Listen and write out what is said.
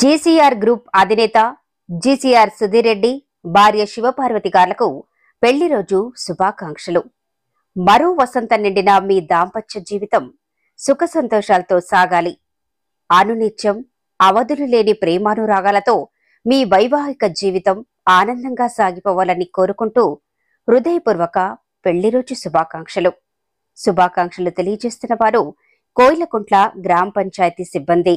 GCR group అధినేత GCR Sudheer Reddy భార్య శివపార్వతి గారులకు పెళ్లి రోజు శుభాకాంక్షలు మరో వసంత నిండిన మీ దాంపత్య జీవితం సుఖ సంతోషాలతో సాగాలి అనునిత్యం అవధులు లేని ప్రేమానురాగాలతో మీ వైవాహిక జీవితం ఆనందంగా సాగిపోవాలని కోరుకుంటూ హృదయపూర్వక పెళ్లి రోజు శుభాకాంక్షలు శుభాకాంక్షలు తెలియజేస్తున్న వారు కోయిలకుంట్ల గ్రామ పంచాయతీ సిబ్బంది